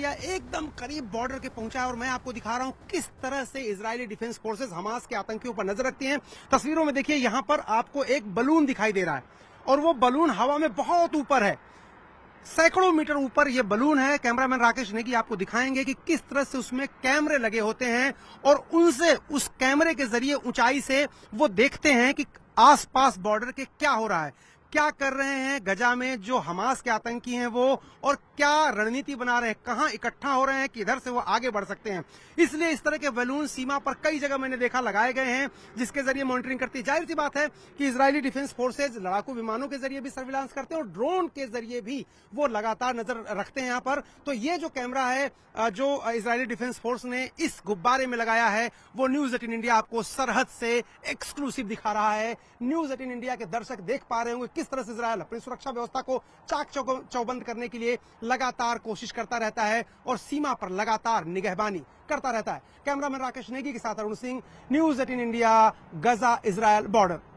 area एकदम करीब border के पहुंचा है और मैं आपको दिखा रहा हूं किस तरह से इजरायली डिफेंस फोर्सेज हमास के आतंकियों पर नजर रखती हैं तस्वीरों में देखिए यहां पर आपको एक बलून दिखाई दे रहा है और वो बलून हवा में बहुत ऊपर है सैकड़ों मीटर ऊपर ये बलून है कैमरामैन राकेश नेगी आपको दिखाएंगे कि किस तरह से उसमें कैमरे लगे होते हैं और उनसे उस कैमरे के जरिए ऊंचाई से वो देखते हैं कि आसपास बॉर्डर के क्या हो रहा है क्या कर रहे हैं गजा में जो हमास के आतंकी हैं वो और क्या रणनीति बना रहे हैं कहां इकट्ठा हो रहे हैं कि इधर से वो आगे बढ़ सकते हैं इसलिए इस तरह के बैलून सीमा पर कई जगह मैंने देखा लगाए गए हैं जिसके जरिए मॉनिटरिंग करती है जाहिर सी बात है कि इसराइली डिफेंस फोर्सेज लड़ाकू विमानों के जरिए भी सर्विलांस करते हैं और ड्रोन के जरिए भी वो लगातार नजर रखते हैं यहाँ पर तो ये जो कैमरा है जो इसराइली डिफेंस फोर्स ने इस गुब्बारे में लगाया है वो न्यूज एटीन इंडिया आपको सरहद से एक्सक्लूसिव दिखा रहा है न्यूज एटीन इंडिया के दर्शक देख पा रहे होंगे किस तरह से इसराइल अपनी सुरक्षा व्यवस्था को चाक चौबंद करने के लिए लगातार कोशिश करता रहता है और सीमा पर लगातार निगहबानी करता रहता है कैमरामैन राकेश नेगी के साथ Arun Singh news eighteen India Gaza Israel border